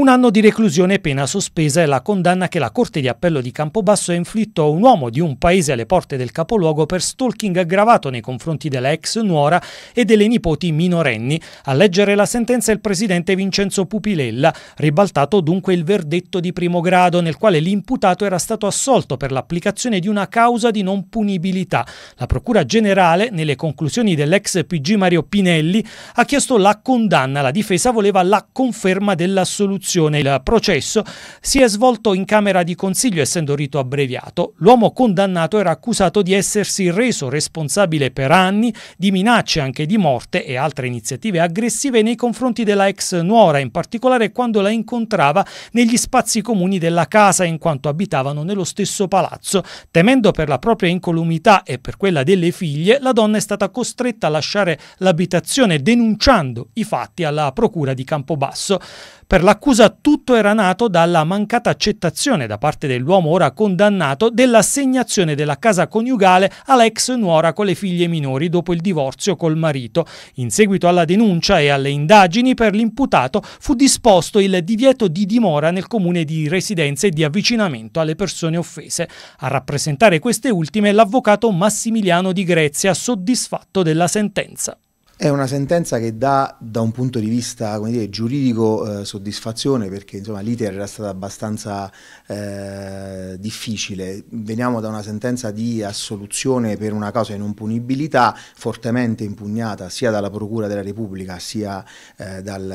Un anno di reclusione pena sospesa è la condanna che la Corte di Appello di Campobasso ha inflitto a un uomo di un paese alle porte del capoluogo per stalking aggravato nei confronti della ex nuora e delle nipoti minorenni. A leggere la sentenza il presidente Vincenzo Pupilella, ribaltato dunque il verdetto di primo grado nel quale l'imputato era stato assolto per l'applicazione di una causa di non punibilità. La Procura Generale, nelle conclusioni dell'ex PG Mario Pinelli, ha chiesto la condanna, la difesa voleva la conferma dell'assoluzione Costituzione. Il processo si è svolto in Camera di Consiglio essendo rito abbreviato. L'uomo condannato era accusato di essersi reso responsabile per anni di minacce anche di morte e altre iniziative aggressive nei confronti della ex nuora, in particolare quando la incontrava negli spazi comuni della casa in quanto abitavano nello stesso palazzo. Temendo per la propria incolumità e per quella delle figlie, la donna è stata costretta a lasciare l'abitazione denunciando i fatti alla procura di Campobasso. Per l'accusa causa tutto era nato dalla mancata accettazione da parte dell'uomo ora condannato dell'assegnazione della casa coniugale all'ex nuora con le figlie minori dopo il divorzio col marito. In seguito alla denuncia e alle indagini per l'imputato fu disposto il divieto di dimora nel comune di residenza e di avvicinamento alle persone offese. A rappresentare queste ultime l'avvocato Massimiliano di Grezia, soddisfatto della sentenza. È una sentenza che dà da un punto di vista dire, giuridico eh, soddisfazione perché insomma, l'iter era stato abbastanza eh, difficile. Veniamo da una sentenza di assoluzione per una causa di non punibilità fortemente impugnata sia dalla Procura della Repubblica sia eh, dal,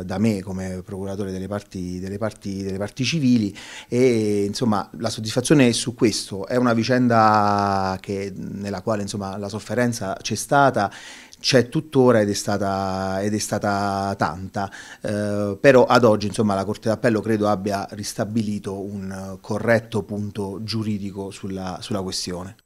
eh, da me come procuratore delle parti, delle parti, delle parti civili e insomma, la soddisfazione è su questo. È una vicenda che, nella quale insomma, la sofferenza c'è stata c'è tuttora ed è stata, ed è stata tanta, eh, però ad oggi insomma, la Corte d'Appello credo abbia ristabilito un corretto punto giuridico sulla, sulla questione.